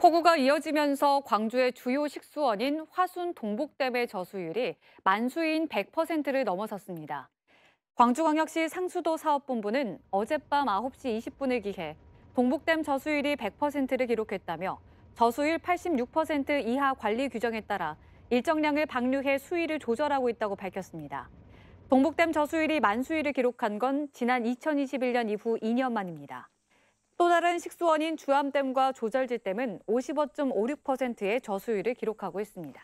폭우가 이어지면서 광주의 주요 식수원인 화순 동북댐의 저수율이 만수인 100%를 넘어섰습니다. 광주광역시 상수도 사업본부는 어젯밤 9시 20분을 기해 동북댐 저수율이 100%를 기록했다며 저수율 86% 이하 관리 규정에 따라 일정량을 방류해 수위를 조절하고 있다고 밝혔습니다. 동북댐 저수율이 만수위를 기록한 건 지난 2021년 이후 2년 만입니다. 또 다른 식수원인 주암댐과 조절지댐은 55.56%의 저수율을 기록하고 있습니다.